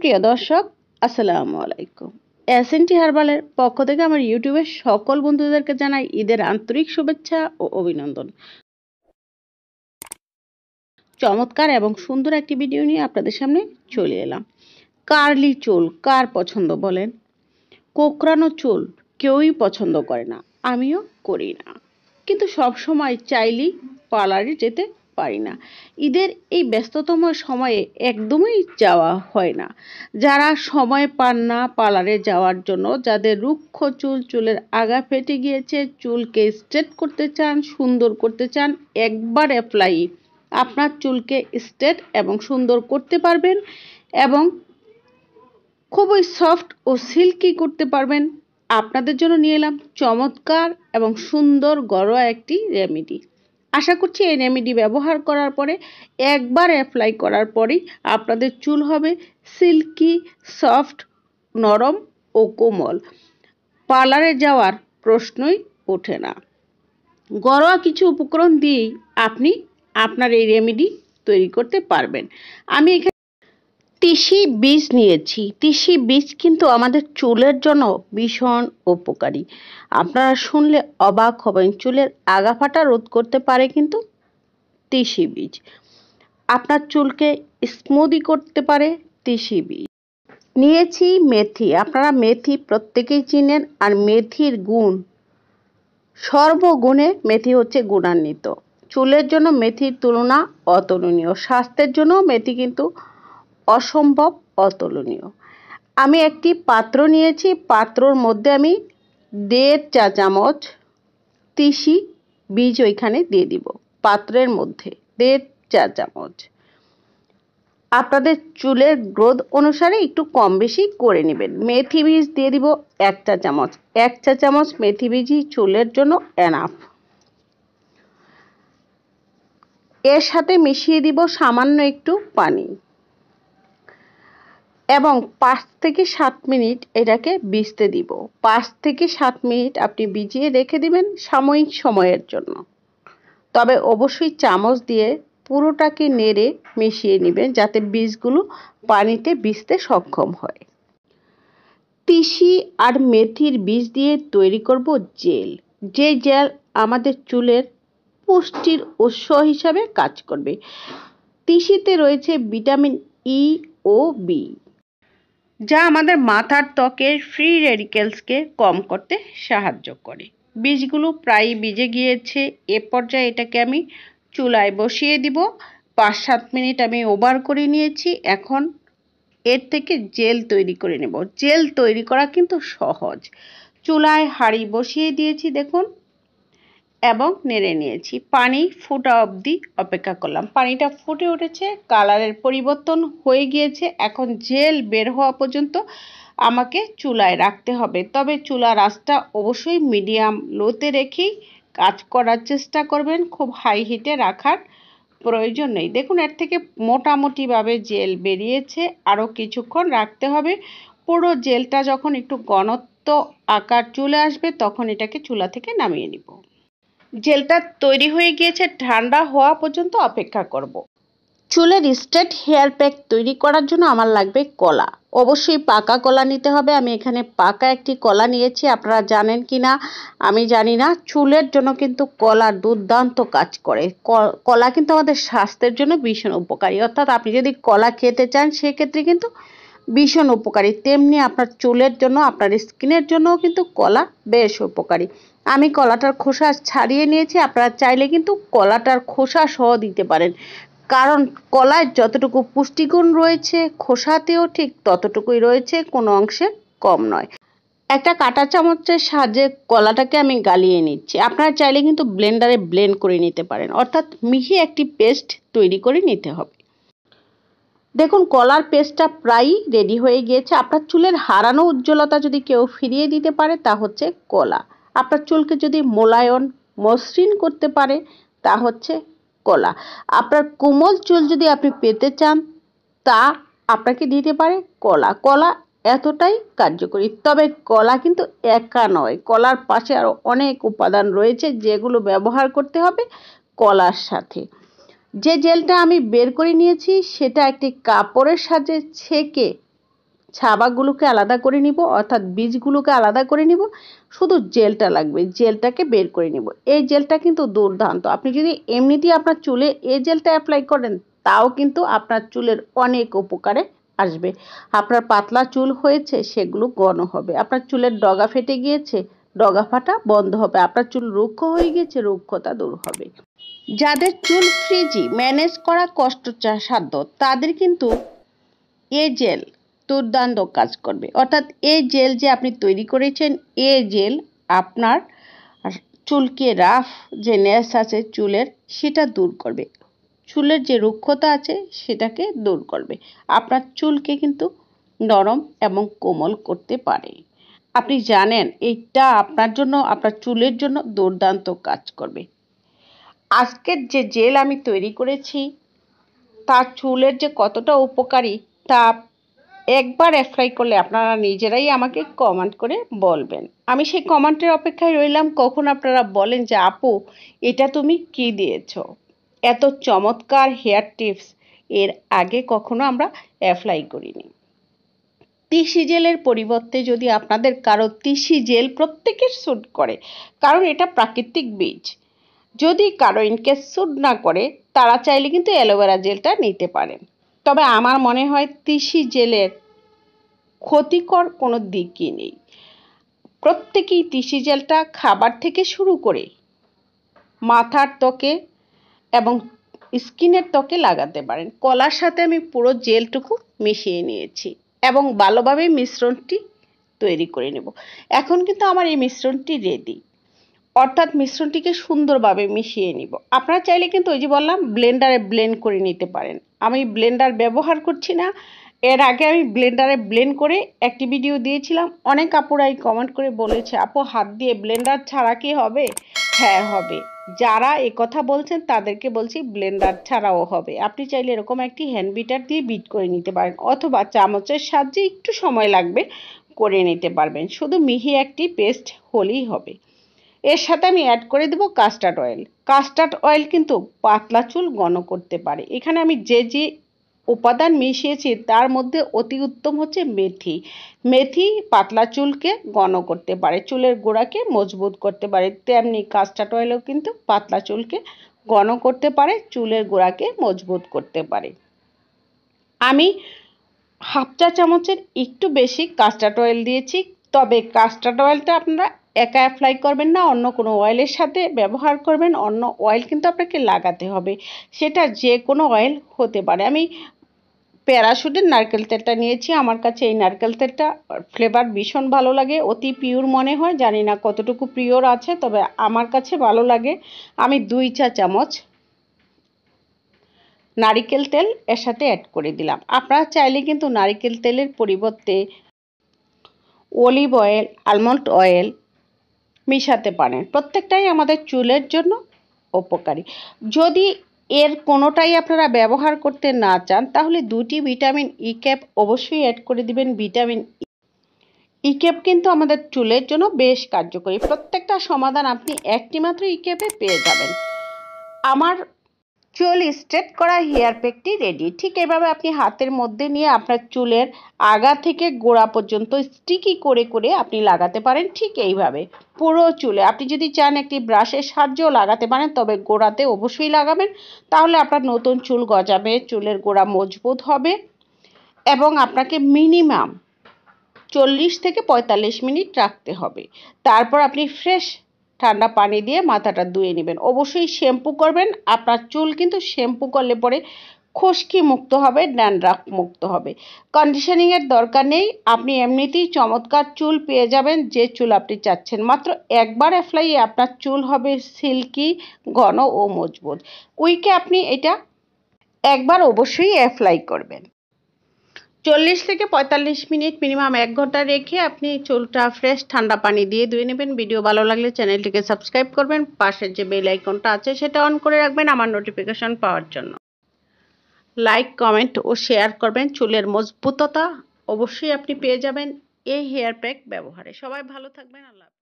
প্রিয় দর্শক আসসালামু আলাইকুম এসএনটি হার্বালের পক্ষ থেকে আমার ইউটিউবের সকল বন্ধুদেরকে জানাই ঈদের আন্তরিক শুভেচ্ছা ও অভিনন্দন চমৎকার এবং সুন্দর একটি ভিডিও নিয়ে আপনাদের সামনে চলে এলাম কার্লি চুল কার পছন্দ বলেন কোকরানো চুল কেউই পছন্দ করে না আমিও করি না কিন্তু সব সময় চাইলেই পার্লারে যেতে পারি না ঈদের এই ব্যস্ততম সময়ে একদমই যাওয়া হয় না যারা সময় পান না পার্লারে যাওয়ার জন্য যাদের রুক্ষ চুল চুলের আগা ফেটে গিয়েছে চুলকে স্ট্রেট করতে চান সুন্দর করতে চান একবার অ্যাপ্লাই আপনার চুলকে স্ট্রেট এবং সুন্দর করতে পারবেন এবং খুবই সফট ও সিল্কি করতে পারবেন আপনাদের জন্য নিয়ে এলাম চমৎকার এবং সুন্দর ঘরোয়া একটি রেমেডি আশা করছি এই রেমেডি ব্যবহার করার পরে একবার অ্যাপ্লাই করার পরেই আপনাদের চুল হবে সিল্কি সফট নরম ও কোমল পার্লারে যাওয়ার প্রশ্নই ওঠে না ঘরোয়া কিছু উপকরণ দিয়েই আপনি আপনার এই রেমেডি তৈরি করতে পারবেন আমি এখানে তিসি বীজ নিয়েছি তিসি বীজ কিন্তু আমাদের চুলের জন্য ভীষণ উপকারী আপনারা শুনলে অবাক হবেন চুলের আগাফাটা রোধ করতে পারে কিন্তু তিসি বীজ আপনার চুলকে স্মুদি করতে পারে তিসি বীজ নিয়েছি মেথি আপনারা মেথি প্রত্যেকেই চিনেন আর মেথির গুণ সর্বগুণে মেথি হচ্ছে গুণান্বিত চুলের জন্য মেথির তুলনা অতুলনীয় স্বাস্থ্যের জন্য মেথি কিন্তু অসম্ভব অতুলনীয় আমি একটি পাত্র নিয়েছি পাত্রর মধ্যে আমি দেড় চা চামচ তিসি বীজ ওইখানে দিয়ে দিব পাত্রের মধ্যে দেড় চা চামচ আপনাদের চুলের গ্রোথ অনুসারে একটু কম বেশি করে নেবেন মেথি বীজ দিয়ে দিব এক চা চামচ এক চা চামচ মেথি বীজই চুলের জন্য এনাফ এর সাথে মিশিয়ে দিব সামান্য একটু পানি এবং পাঁচ থেকে সাত মিনিট এটাকে ভিজতে দিব পাঁচ থেকে সাত মিনিট আপনি ভিজিয়ে রেখে দিবেন সাময়িক সময়ের জন্য তবে অবশ্যই চামচ দিয়ে পুরোটাকে নেড়ে মিশিয়ে নেবেন যাতে বীজগুলো পানিতে ভিজতে সক্ষম হয় তিসি আর মেথির বীজ দিয়ে তৈরি করব জেল যে জেল আমাদের চুলের পুষ্টির উৎস হিসাবে কাজ করবে তিসিতে রয়েছে ভিটামিন ই ও বি যা আমাদের মাথার ত্বকের ফ্রি রেডিকেলসকে কম করতে সাহায্য করে বীজগুলো প্রায় বিজে গিয়েছে এ পর্যায়ে এটাকে আমি চুলায় বসিয়ে দিব পাঁচ সাত মিনিট আমি ওভার করে নিয়েছি এখন এর থেকে জেল তৈরি করে নেব জেল তৈরি করা কিন্তু সহজ চুলায় হাঁড়ি বসিয়ে দিয়েছি দেখুন এবং নেড়ে নিয়েছি পানি ফুটা অবধি অপেক্ষা করলাম পানিটা ফুটে উঠেছে কালারের পরিবর্তন হয়ে গিয়েছে এখন জেল বের হওয়া পর্যন্ত আমাকে চুলায় রাখতে হবে তবে চুলা রাস্তা অবশ্যই মিডিয়াম লোতে রেখেই কাজ করার চেষ্টা করবেন খুব হাই হিটে রাখার প্রয়োজন নেই দেখুন এর থেকে মোটামুটিভাবে জেল বেরিয়েছে আরও কিছুক্ষণ রাখতে হবে পুরো জেলটা যখন একটু গণত্ব আকার চলে আসবে তখন এটাকে চুলা থেকে নামিয়ে নিব জেলটা তৈরি হয়ে গিয়েছে ঠান্ডা হওয়া পর্যন্ত অপেক্ষা করব। চুলের স্ট্রেট হেয়ার প্যাক তৈরি করার জন্য আমার লাগবে কলা অবশ্যই পাকা কলা নিতে হবে আমি এখানে পাকা একটি কলা নিয়েছি আপনারা জানেন কি না আমি জানি না চুলের জন্য কিন্তু কলা দুর্দান্ত কাজ করে কলা কিন্তু আমাদের স্বাস্থ্যের জন্য ভীষণ উপকারী অর্থাৎ আপনি যদি কলা খেতে চান সেক্ষেত্রে কিন্তু ভীষণ উপকারী তেমনি আপনার চুলের জন্য আপনার স্কিনের জন্যও কিন্তু কলা বেশ উপকারী আমি কলাটার খোসা ছাড়িয়ে নিয়েছি আপনারা চাইলে কিন্তু কলাটার খোসা সহ দিতে পারেন কারণ কলায় যতটুকু পুষ্টিগুণ রয়েছে খোসাতেও ঠিক ততটুকুই রয়েছে কোনো অংশে কম নয় একটা কাটা চামচের সাহায্যে কলাটাকে আমি গালিয়ে নিচ্ছি আপনারা চাইলে কিন্তু ব্লেন্ডারে ব্লেন্ড করে নিতে পারেন অর্থাৎ মিহি একটি পেস্ট তৈরি করে নিতে হবে দেখুন কলার পেস্টটা প্রায়ই রেডি হয়ে গিয়েছে আপনার চুলের হারানো উজ্জ্বলতা যদি কেউ ফিরিয়ে দিতে পারে তা হচ্ছে কলা আপনার চুলকে যদি মোলায়ন মসৃণ করতে পারে তা হচ্ছে কলা আপনার কোমল চুল যদি আপনি পেতে চান তা আপনাকে দিতে পারে কলা কলা এতটাই কার্যকরী তবে কলা কিন্তু একা নয় কলার পাশে আরও অনেক উপাদান রয়েছে যেগুলো ব্যবহার করতে হবে কলার সাথে যে জেলটা আমি বের করে নিয়েছি সেটা একটি কাপড়ের সাথে ছেঁকে ছাবাগুলোকে আলাদা করে নিব অর্থাৎ বীজগুলোকে আলাদা করে নিব শুধু জেলটা লাগবে জেলটাকে বের করে নিব এই জেলটা কিন্তু দুর্দান্ত আপনি যদি এমনিতেই আপনার চুলে এই জেলটা অ্যাপ্লাই করেন তাও কিন্তু আপনার চুলের অনেক উপকারে আসবে আপনার পাতলা চুল হয়েছে সেগুলো গণ হবে আপনার চুলের ডগা ফেটে গিয়েছে ডগা ফাটা বন্ধ হবে আপনার চুল রুক্ষ হয়ে গিয়েছে রুক্ষতা দূর হবে যাদের চুল ফ্রিজি ম্যানেজ করা কষ্টসাধ্য তাদের কিন্তু এ জেল দুর্দান্ত কাজ করবে অর্থাৎ এই জেল যে আপনি তৈরি করেছেন এ জেল আপনার চুলকে রাফ যে ন্যাস আছে চুলের সেটা দূর করবে চুলের যে রুক্ষতা আছে সেটাকে দূর করবে আপনার চুলকে কিন্তু নরম এবং কোমল করতে পারে আপনি জানেন এইটা আপনার জন্য আপনার চুলের জন্য দুর্দান্ত কাজ করবে আজকের যে জেল আমি তৈরি করেছি তার চুলের যে কতটা উপকারী তা একবার অ্যাপ্লাই করলে আপনারা নিজেরাই আমাকে কমেন্ট করে বলবেন আমি সেই কমেন্টের অপেক্ষায় রইলাম কখন আপনারা বলেন যে আপু এটা তুমি কি দিয়েছ এত চমৎকার হেয়ার টিপস এর আগে কখনো আমরা অ্যাপ্লাই করিনি তিসি জেলের পরিবর্তে যদি আপনাদের কারো তিসি জেল প্রত্যেকের স্যুট করে কারণ এটা প্রাকৃতিক বীজ যদি কারো ইনকেস স্যুট না করে তারা চাইলে কিন্তু অ্যালোভেরা জেলটা নিতে পারেন তবে আমার মনে হয় তিসি জেলের ক্ষতিকর কোনো দিকই নেই প্রত্যেকেই তিসি জেলটা খাবার থেকে শুরু করে মাথার ত্বকে এবং স্কিনের ত্বকে লাগাতে পারেন কলার সাথে আমি পুরো জেলটুকু মিশিয়ে নিয়েছি এবং ভালোভাবে মিশ্রণটি তৈরি করে নেব এখন কিন্তু আমার এই মিশ্রণটি রেডি অর্থাৎ মিশ্রণটিকে সুন্দরভাবে মিশিয়ে নিব আপনারা চাইলে কিন্তু ওই যে বললাম ব্লেন্ডারে ব্লেন্ড করে নিতে পারেন আমি ব্লেন্ডার ব্যবহার করছি না এর আগে আমি ব্লেন্ডারে ব্লেন্ড করে একটি ভিডিও দিয়েছিলাম অনেক আপুরাই কমেন্ট করে বলেছে আপু হাত দিয়ে ব্লেন্ডার ছাড়া কি হবে হ্যাঁ হবে যারা এ কথা বলছেন তাদেরকে বলছি ব্লেন্ডার ছাড়াও হবে আপনি চাইলে এরকম একটি হ্যান্ড বিটার দিয়ে বিট করে নিতে পারেন অথবা চামচের সাহায্যে একটু সময় লাগবে করে নিতে পারবেন শুধু মিহি একটি পেস্ট হলেই হবে এর সাথে আমি অ্যাড করে দেবো কাস্টার্ড অয়েল কাস্টার্ড অয়েল কিন্তু পাতলা চুল ঘন করতে পারে এখানে আমি যে যে উপাদান মিশিয়েছি তার মধ্যে অতি উত্তম হচ্ছে মেথি মেথি পাতলা চুলকে ঘন করতে পারে চুলের গোড়াকে মজবুত করতে পারে তেমনি কাস্টার্ড অয়েলও কিন্তু পাতলা চুলকে ঘন করতে পারে চুলের গোড়াকে মজবুত করতে পারে আমি হাফ চা চামচের একটু বেশি কাস্টার্ড অয়েল দিয়েছি তবে কাস্টার্ড অয়েলটা আপনারা একা অ্যাপ্লাই করবেন না অন্য কোনো অয়েলের সাথে ব্যবহার করবেন অন্য অয়েল কিন্তু আপনাকে লাগাতে হবে সেটা যে কোনো অয়েল হতে পারে আমি প্যারাশুটের নারকেল তেলটা নিয়েছি আমার কাছে এই নারকেল তেলটা ফ্লেভার ভীষণ ভালো লাগে অতি পিওর মনে হয় জানি না কতটুকু পিওর আছে তবে আমার কাছে ভালো লাগে আমি দুই চা চামচ নারিকেল তেল এর সাথে অ্যাড করে দিলাম আপনারা চাইলে কিন্তু নারিকেল তেলের পরিবর্তে অলিভ অয়েল আলমন্ড অয়েল মিশাতে পারেন প্রত্যেকটাই আমাদের চুলের জন্য উপকারী যদি এর কোনোটাই আপনারা ব্যবহার করতে না চান তাহলে দুটি ভিটামিন ই e ক্যাপ অবশ্যই অ্যাড করে দিবেন ভিটামিন ই e ক্যাপ কিন্তু আমাদের চুলের জন্য বেশ কার্যকরী প্রত্যেকটা সমাধান আপনি একটি মাত্র ই e ক্যাপে পেয়ে যাবেন আমার চুল স্ট্রেট করা হেয়ার প্যাকটি রেডি ঠিক এভাবে আপনি হাতের মধ্যে নিয়ে আপনার চুলের আগা থেকে গোড়া পর্যন্ত স্টিকি করে করে আপনি লাগাতে পারেন ঠিক এইভাবে পুরো চুলে আপনি যদি চান একটি ব্রাশের সাহায্যেও লাগাতে পারেন তবে গোড়াতে অবশ্যই লাগাবেন তাহলে আপনার নতুন চুল গজাবে চুলের গোড়া মজবুত হবে এবং আপনাকে মিনিমাম চল্লিশ থেকে পঁয়তাল্লিশ মিনিট রাখতে হবে তারপর আপনি ফ্রেশ ঠান্ডা পানি দিয়ে মাথাটা ধুয়ে নেবেন অবশ্যই শ্যাম্পু করবেন আপনার চুল কিন্তু শ্যাম্পু করলে পরে খুশকি মুক্ত হবে ড্যান্ড্রাফ মুক্ত হবে কন্ডিশনিংয়ের দরকার নেই আপনি এমনিতেই চমৎকার চুল পেয়ে যাবেন যে চুল আপনি চাচ্ছেন মাত্র একবার অ্যাপ্লাই আপনার চুল হবে সিল্কি ঘন ও মজবুত উইকে আপনি এটা একবার অবশ্যই অ্যাপ্লাই করবেন চল্লিশ থেকে পঁয়তাল্লিশ মিনিট মিনিমাম এক ঘন্টা রেখে আপনি চুলটা ফ্রেশ ঠান্ডা পানি দিয়ে ধুয়ে নেবেন ভিডিও ভালো লাগলে চ্যানেলটিকে সাবস্ক্রাইব করবেন পাশের যে বেল আইকনটা আছে সেটা অন করে রাখবেন আমার নোটিফিকেশন পাওয়ার জন্য লাইক কমেন্ট ও শেয়ার করবেন চুলের মজবুততা অবশ্যই আপনি পেয়ে যাবেন এই হেয়ার প্যাক ব্যবহারে সবাই ভালো থাকবেন আল্লাহ